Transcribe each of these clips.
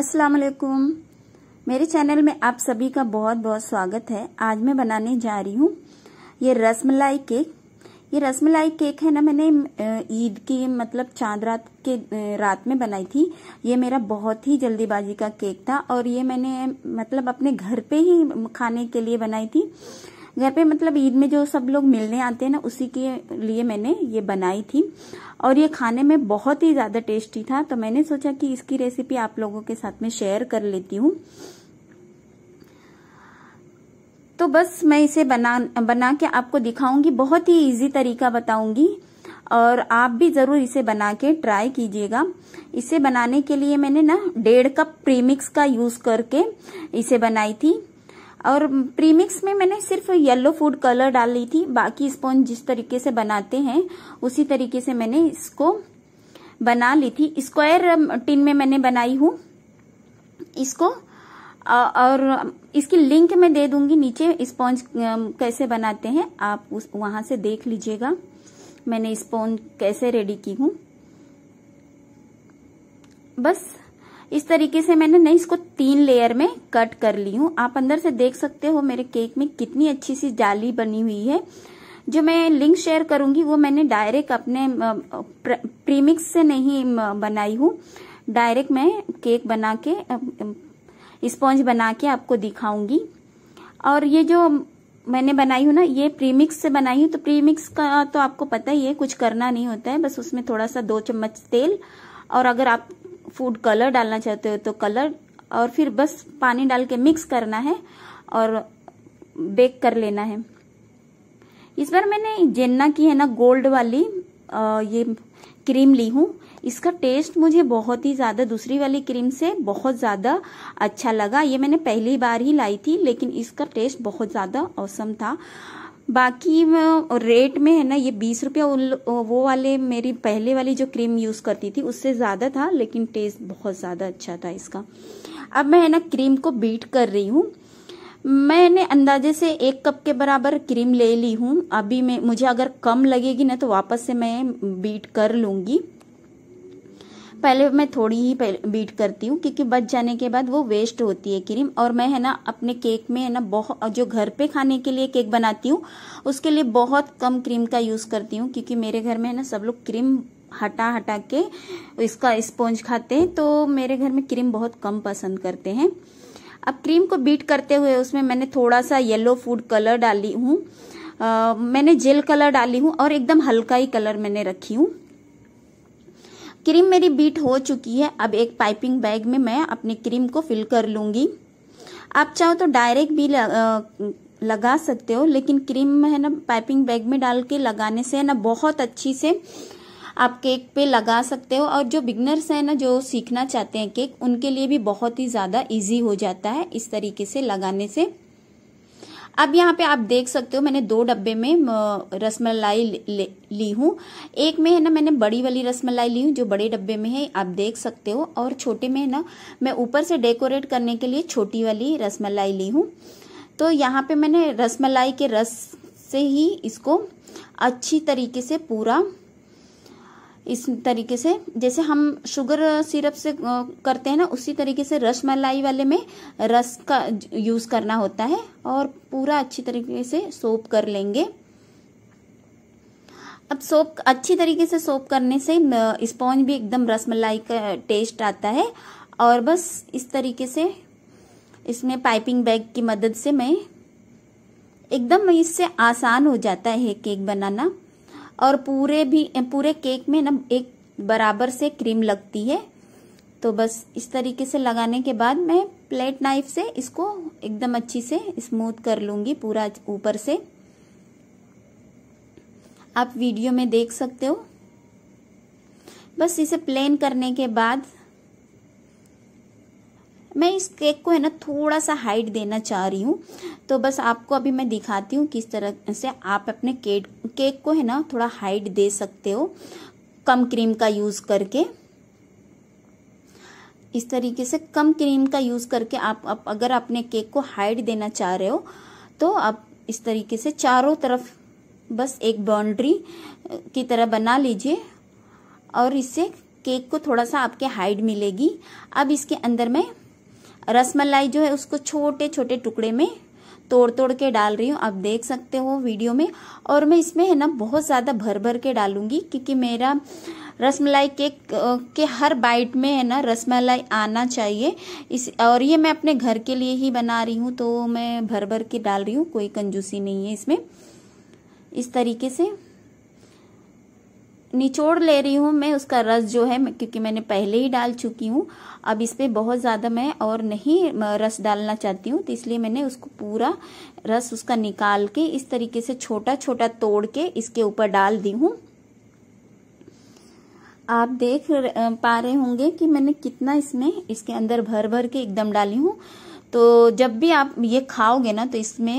अस्सलाम वालेकुम मेरे चैनल में आप सभी का बहुत बहुत स्वागत है आज मैं बनाने जा रही हूँ ये रसमलाई केक ये रसमलाई केक है ना मैंने ईद की मतलब चांद रात के रात में बनाई थी ये मेरा बहुत ही जल्दीबाजी का केक था और ये मैंने मतलब अपने घर पे ही खाने के लिए बनाई थी घर पे मतलब ईद में जो सब लोग मिलने आते हैं ना उसी के लिए मैंने ये बनाई थी और ये खाने में बहुत ही ज़्यादा टेस्टी था तो मैंने सोचा कि इसकी रेसिपी आप लोगों के साथ में शेयर कर लेती हूँ तो बस मैं इसे बना बना के आपको दिखाऊंगी बहुत ही इजी तरीका बताऊंगी और आप भी ज़रूर इसे बना के ट्राई कीजिएगा इसे बनाने के लिए मैंने ना डेढ़ कप प्रीमिक्स का यूज़ करके इसे बनाई थी और प्रीमिक्स में मैंने सिर्फ येलो फूड कलर डाल ली थी बाकी स्पॉन्ज जिस तरीके से बनाते हैं उसी तरीके से मैंने इसको बना ली थी स्क्वायर टिन um, में मैंने बनाई हूं इसको और इसकी लिंक मैं दे दूंगी नीचे स्पॉन्ज um, कैसे बनाते हैं आप उस वहां से देख लीजिएगा मैंने स्पॉन्ज कैसे रेडी की हूँ बस इस तरीके से मैंने ना इसको तीन लेयर में कट कर ली हूँ आप अंदर से देख सकते हो मेरे केक में कितनी अच्छी सी जाली बनी हुई है जो मैं लिंक शेयर करूंगी वो मैंने डायरेक्ट अपने प्रीमिक्स से नहीं बनाई हूँ डायरेक्ट मैं केक बना के स्पॉन्ज बना के आपको दिखाऊंगी और ये जो मैंने बनाई हूँ ना ये प्रीमिक्स से बनाई हूँ तो प्रीमिक्स का तो आपको पता ही है कुछ करना नहीं होता है बस उसमें थोड़ा सा दो चम्मच तेल और अगर आप फूड कलर डालना चाहते हो तो कलर और फिर बस पानी डाल के मिक्स करना है और बेक कर लेना है इस बार मैंने जेन्ना की है ना गोल्ड वाली आ, ये क्रीम ली हूँ इसका टेस्ट मुझे बहुत ही ज़्यादा दूसरी वाली क्रीम से बहुत ज़्यादा अच्छा लगा ये मैंने पहली बार ही लाई थी लेकिन इसका टेस्ट बहुत ज़्यादा औसम था बाकी रेट में है ना ये बीस रुपया वो वाले मेरी पहले वाली जो क्रीम यूज़ करती थी उससे ज़्यादा था लेकिन टेस्ट बहुत ज़्यादा अच्छा था इसका अब मैं है ना क्रीम को बीट कर रही हूँ मैंने अंदाजे से एक कप के बराबर क्रीम ले ली हूँ अभी मैं मुझे अगर कम लगेगी ना तो वापस से मैं बीट कर लूँगी पहले मैं थोड़ी ही बीट करती हूँ क्योंकि बच जाने के बाद वो वेस्ट होती है क्रीम और मैं है ना अपने केक में है ना बहुत जो घर पे खाने के लिए केक बनाती हूँ उसके लिए बहुत कम क्रीम का यूज़ करती हूँ क्योंकि मेरे घर में है ना सब लोग क्रीम हटा हटा के इसका स्पॉन्ज खाते हैं तो मेरे घर में क्रीम बहुत कम पसंद करते हैं अब क्रीम को बीट करते हुए उसमें मैंने थोड़ा सा येलो फूड कलर डाली हूँ मैंने जेल कलर डाली हूँ और एकदम हल्का ही कलर मैंने रखी हूँ क्रीम मेरी बीट हो चुकी है अब एक पाइपिंग बैग में मैं अपनी क्रीम को फिल कर लूँगी आप चाहो तो डायरेक्ट भी लगा सकते हो लेकिन क्रीम में है ना पाइपिंग बैग में डाल के लगाने से है ना बहुत अच्छी से आप केक पे लगा सकते हो और जो बिगनर्स हैं ना जो सीखना चाहते हैं केक उनके लिए भी बहुत ही ज़्यादा इजी हो जाता है इस तरीके से लगाने से अब यहाँ पे आप देख सकते हो मैंने दो डब्बे में रसमलाई ली हूँ एक में है ना मैंने बड़ी वाली रसमलाई ली हूँ जो बड़े डब्बे में है आप देख सकते हो और छोटे में है ना मैं ऊपर से डेकोरेट करने के लिए छोटी वाली रसमलाई ली हूँ तो यहाँ पे मैंने रसमलाई के रस से ही इसको अच्छी तरीके से पूरा इस तरीके से जैसे हम शुगर सिरप से करते हैं ना उसी तरीके से रस मलाई वाले में रस का यूज़ करना होता है और पूरा अच्छी तरीके से सोप कर लेंगे अब सोप अच्छी तरीके से सोप करने से स्पॉन्ज भी एकदम रस मलाई का टेस्ट आता है और बस इस तरीके से इसमें पाइपिंग बैग की मदद से मैं एकदम इससे आसान हो जाता है केक बनाना और पूरे भी पूरे केक में ना एक बराबर से क्रीम लगती है तो बस इस तरीके से लगाने के बाद मैं प्लेट नाइफ से इसको एकदम अच्छी से स्मूथ कर लूंगी पूरा ऊपर से आप वीडियो में देख सकते हो बस इसे प्लेन करने के बाद मैं इस केक को है ना थोड़ा सा हाइट देना चाह रही हूँ तो बस आपको अभी मैं दिखाती हूँ किस तरह से आप अपने केक केक को है ना थोड़ा हाइट दे सकते हो कम क्रीम का यूज़ करके इस तरीके से कम क्रीम का यूज़ करके आप, आप अगर अपने केक को हाइट देना चाह रहे हो तो आप इस तरीके से चारों तरफ बस एक बाउंड्री की तरह बना लीजिए और इससे केक को थोड़ा सा आपके हाइट मिलेगी अब इसके अंदर मैं रसमलाई जो है उसको छोटे छोटे टुकड़े में तोड़ तोड़ के डाल रही हूँ आप देख सकते हो वीडियो में और मैं इसमें है ना बहुत ज़्यादा भर भर के डालूंगी क्योंकि मेरा रसमलाई केक के हर बाइट में है ना रसमलाई आना चाहिए इस और ये मैं अपने घर के लिए ही बना रही हूँ तो मैं भर भर के डाल रही हूँ कोई कंजूसी नहीं है इसमें इस तरीके से निचोड़ ले रही हूँ मैं उसका रस जो है क्योंकि मैंने पहले ही डाल चुकी हूँ अब इस पर बहुत ज़्यादा मैं और नहीं रस डालना चाहती हूँ तो इसलिए मैंने उसको पूरा रस उसका निकाल के इस तरीके से छोटा छोटा तोड़ के इसके ऊपर डाल दी हूँ आप देख पा रहे होंगे कि मैंने कितना इसमें इसके अंदर भर भर के एकदम डाली हूँ तो जब भी आप ये खाओगे ना तो इसमें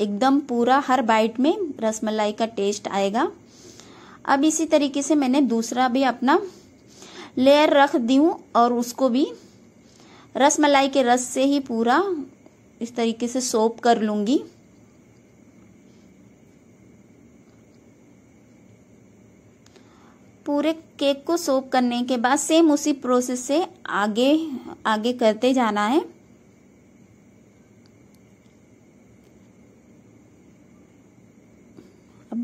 एकदम पूरा हर बाइट में रसमलाई का टेस्ट आएगा अब इसी तरीके से मैंने दूसरा भी अपना लेयर रख दी और उसको भी रस मलाई के रस से ही पूरा इस तरीके से सोप कर लूंगी पूरे केक को सोप करने के बाद सेम उसी प्रोसेस से आगे आगे करते जाना है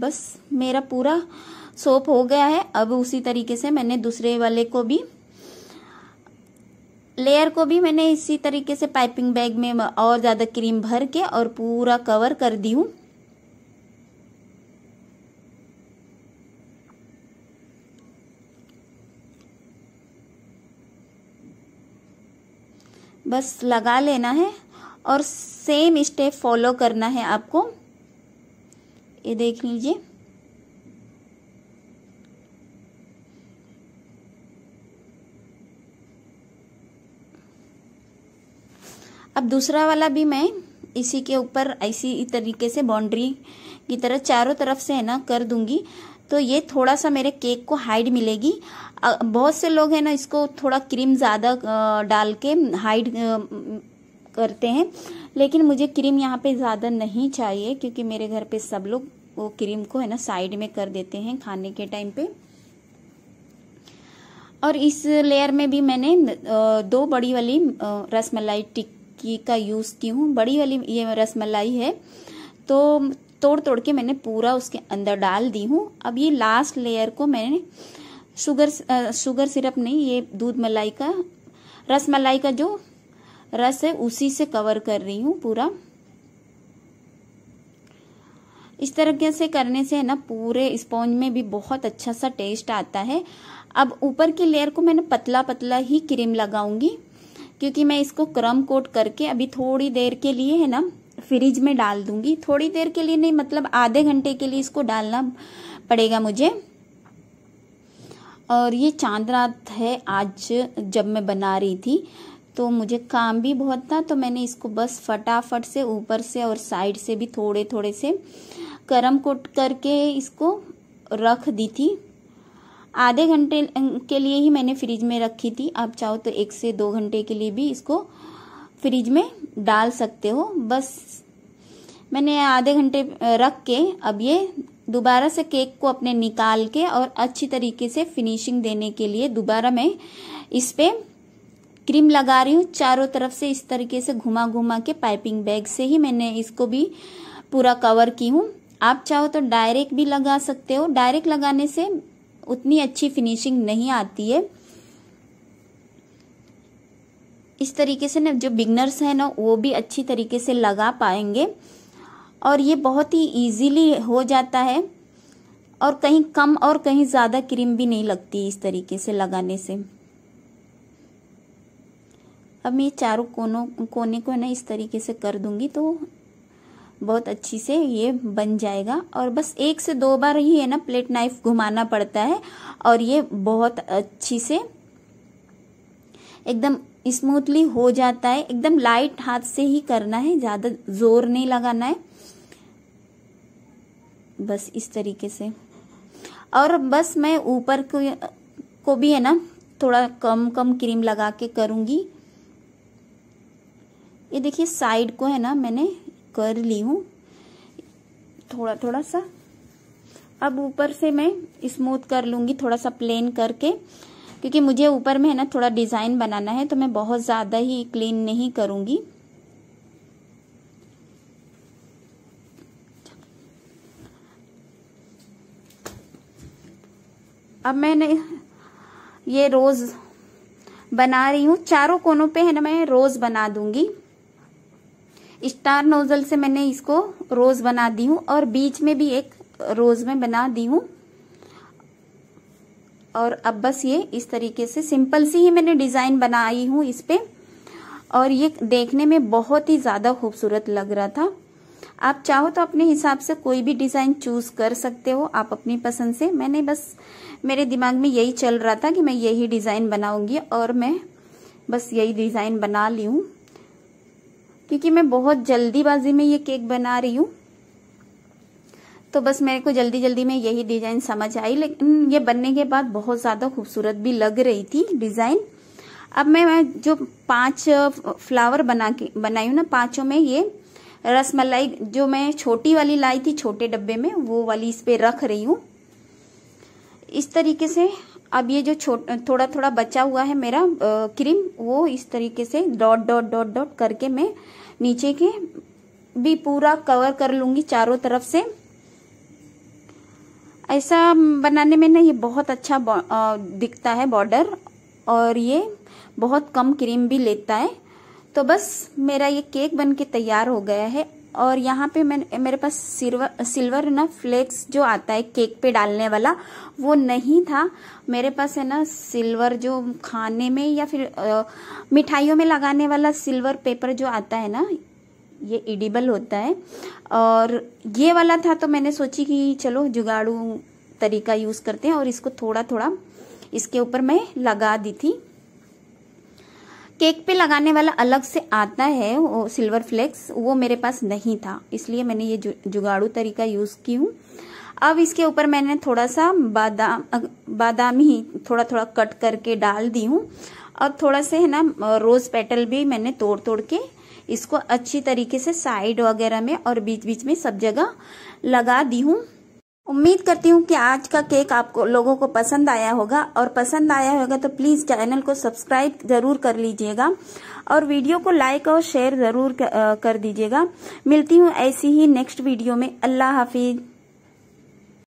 बस मेरा पूरा सोप हो गया है अब उसी तरीके से मैंने दूसरे वाले को भी लेयर को भी मैंने इसी तरीके से पाइपिंग बैग में और ज़्यादा क्रीम भर के और पूरा कवर कर दी हूं बस लगा लेना है और सेम स्टेप फॉलो करना है आपको ये देख लीजिए अब दूसरा वाला भी मैं इसी के ऊपर इसी तरीके से बाउंड्री की तरह चारों तरफ से है ना कर दूंगी तो ये थोड़ा सा मेरे केक को हाइड मिलेगी बहुत से लोग है ना इसको थोड़ा क्रीम ज़्यादा डाल के हाइड करते हैं लेकिन मुझे क्रीम यहाँ पे ज़्यादा नहीं चाहिए क्योंकि मेरे घर पे सब लोग वो क्रीम को है ना साइड में कर देते हैं खाने के टाइम पे और इस लेयर में भी मैंने दो बड़ी वाली रसमलाई टिक्की का यूज़ की हूँ बड़ी वाली ये रसमलाई है तो तोड़ तोड़ के मैंने पूरा उसके अंदर डाल दी हूँ अब ये लास्ट लेयर को मैंने शुगर शुगर सिरप नहीं ये दूध मलाई का रस मलाई का जो रस है उसी से कवर कर रही हूँ पूरा इस तरीके से करने से है ना पूरे स्पॉन्ज में भी बहुत अच्छा सा टेस्ट आता है अब ऊपर की लेयर को मैंने पतला पतला ही क्रीम लगाऊंगी क्योंकि मैं इसको क्रम कोट करके अभी थोड़ी देर के लिए है ना फ्रिज में डाल दूंगी थोड़ी देर के लिए नहीं मतलब आधे घंटे के लिए इसको डालना पड़ेगा मुझे और ये चांद रात है आज जब मैं बना रही थी तो मुझे काम भी बहुत था तो मैंने इसको बस फटाफट से ऊपर से और साइड से भी थोड़े थोड़े से करम कोट करके इसको रख दी थी आधे घंटे के लिए ही मैंने फ्रिज में रखी थी आप चाहो तो एक से दो घंटे के लिए भी इसको फ्रिज में डाल सकते हो बस मैंने आधे घंटे रख के अब ये दोबारा से केक को अपने निकाल के और अच्छी तरीके से फिनिशिंग देने के लिए दोबारा मैं इस पर क्रीम लगा रही हूँ चारों तरफ से इस तरीके से घुमा घुमा के पाइपिंग बैग से ही मैंने इसको भी पूरा कवर की हूँ आप चाहो तो डायरेक्ट भी लगा सकते हो डायरेक्ट लगाने से उतनी अच्छी फिनिशिंग नहीं आती है इस तरीके से ना जो बिगनर्स हैं ना वो भी अच्छी तरीके से लगा पाएंगे और ये बहुत ही इजीली हो जाता है और कहीं कम और कहीं ज़्यादा क्रीम भी नहीं लगती इस तरीके से लगाने से अब मैं चारों कोनों कोने को ना इस तरीके से कर दूंगी तो बहुत अच्छी से ये बन जाएगा और बस एक से दो बार ही है ना प्लेट नाइफ घुमाना पड़ता है और ये बहुत अच्छी से एकदम स्मूथली हो जाता है एकदम लाइट हाथ से ही करना है ज़्यादा जोर नहीं लगाना है बस इस तरीके से और बस मैं ऊपर को, को भी है ना थोड़ा कम कम क्रीम लगा के करूंगी ये देखिए साइड को है ना मैंने कर ली हूँ थोड़ा थोड़ा सा अब ऊपर से मैं स्मूथ कर लूंगी थोड़ा सा प्लेन करके क्योंकि मुझे ऊपर में है ना थोड़ा डिज़ाइन बनाना है तो मैं बहुत ज़्यादा ही क्लीन नहीं करूंगी अब मैंने ये रोज़ बना रही हूँ चारों कोनों पे है ना मैं रोज़ बना दूंगी स्टार नोजल से मैंने इसको रोज बना दी हूं और बीच में भी एक रोज में बना दी हूं और अब बस ये इस तरीके से सिंपल सी ही मैंने डिजाइन बनाई हूं इस पे और ये देखने में बहुत ही ज्यादा खूबसूरत लग रहा था आप चाहो तो अपने हिसाब से कोई भी डिजाइन चूज कर सकते हो आप अपनी पसंद से मैंने बस मेरे दिमाग में यही चल रहा था कि मैं यही डिजाइन बनाऊंगी और मैं बस यही डिजाइन बना ली हूं क्योंकि मैं बहुत जल्दीबाजी में ये केक बना रही हूँ तो बस मेरे को जल्दी जल्दी में यही डिजाइन समझ आई लेकिन ये बनने के बाद बहुत ज़्यादा खूबसूरत भी लग रही थी डिज़ाइन अब मैं, जो पांच फ्लावर बना के बनाई ना पांचों में ये रसमलाई जो मैं छोटी वाली लाई थी छोटे डब्बे में वो वाली इस पे रख रही हूँ इस तरीके से अब ये जो छोट थोड़ा थोड़ा बचा हुआ है मेरा क्रीम वो इस तरीके से डॉट डॉट डॉट डॉट करके मैं नीचे के भी पूरा कवर कर लूंगी चारों तरफ से ऐसा बनाने में ना ये बहुत अच्छा दिखता है बॉर्डर और ये बहुत कम क्रीम भी लेता है तो बस मेरा ये केक बनके तैयार हो गया है और यहाँ पे मैं मेरे पास सिल्वर सिल्वर ना फ्लेक्स जो आता है केक पे डालने वाला वो नहीं था मेरे पास है ना सिल्वर जो खाने में या फिर मिठाइयों में लगाने वाला सिल्वर पेपर जो आता है ना ये इडिबल होता है और ये वाला था तो मैंने सोची कि चलो जुगाड़ू तरीका यूज़ करते हैं और इसको थोड़ा थोड़ा इसके ऊपर मैं लगा दी थी केक पे लगाने वाला अलग से आता है वो सिल्वर फ्लेक्स वो मेरे पास नहीं था इसलिए मैंने ये जु, जुगाड़ू तरीका यूज़ की हूँ अब इसके ऊपर मैंने थोड़ा सा बादाम बादाम ही थोड़ा थोड़ा कट करके डाल दी हूँ और थोड़ा से है ना रोज़ पेटल भी मैंने तोड़ तोड़ के इसको अच्छी तरीके से साइड वगैरह में और बीच बीच में सब जगह लगा दी हूँ उम्मीद करती हूँ कि आज का केक आपको लोगों को पसंद आया होगा और पसंद आया होगा तो प्लीज़ चैनल को सब्सक्राइब ज़रूर कर लीजिएगा और वीडियो को लाइक और शेयर ज़रूर कर दीजिएगा मिलती हूँ ऐसी ही नेक्स्ट वीडियो में अल्लाह हाफिज़